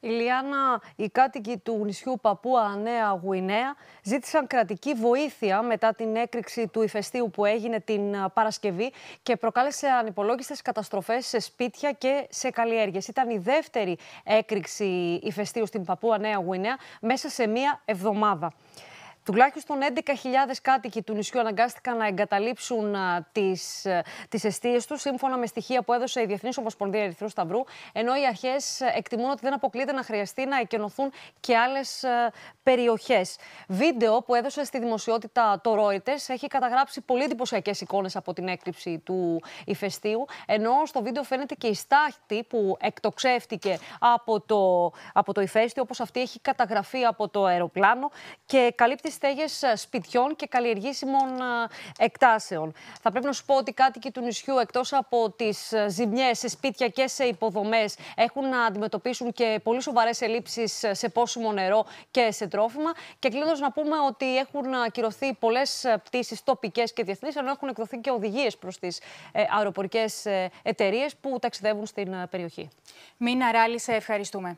Η οι κάτοικοι του νησιού Παπούα Νέα Γουινέα ζήτησαν κρατική βοήθεια μετά την έκρηξη του ηφαιστείου που έγινε την ε, Παρασκευή και προκάλεσε ανυπολόγιστες καταστροφές σε σπίτια και σε καλλιέργειες. Ήταν η δεύτερη έκρηξη ηφαιστείου στην Παπούα Νέα Γουινέα μέσα σε μία εβδομάδα. Τουλάχιστον 11.000 κάτοικοι του νησιού αναγκάστηκαν να εγκαταλείψουν τις, ε, τις αιστείες τους, σύμφωνα με στοιχεία που έδωσε η Διεθνής Ομοσπονδία Ερυθρού Σταυρού, ενώ οι αρχές εκτιμούν ότι δεν αποκλείεται να χρειαστεί να εκενωθούν και άλλες ε, περιοχές. Βίντεο που έδωσε στη δημοσιότητα το Reuters έχει καταγράψει πολύ εντυπωσιακές εικόνες από την έκρηψη του ηφαιστείου, ενώ στο βίντεο φαίνεται και η στάχτη που εκτοξεύτηκε από το, από το ηφαίστειο, όπως αυτή έχει καταγραφεί από το αεροπλάνο και καλύπτει στέγες ε, σπιτιών και καλλιεργήσιμων ε, εκτάσεων. Θα πρέπει να σου πω ότι οι κάτοικοι του νησιού, εκτός από τις ε, ζημιές σε σπίτια και σε υποδομές, έχουν να αντιμετωπίσουν και πολύ σοβαρές ελλείψεις σε πόσιμο νερό και σε τρόφιμα. Και κλείνοντας, να πούμε ότι έχουν ακυρωθεί πολλές πτήσεις τοπικές και διεθνείς, ενώ έχουν εκδοθεί και οδηγίες προς τις αεροπορικέ εταιρείες που ταξιδεύουν στην περιοχή. Μίνα Ράλη, σε ευχαριστούμε.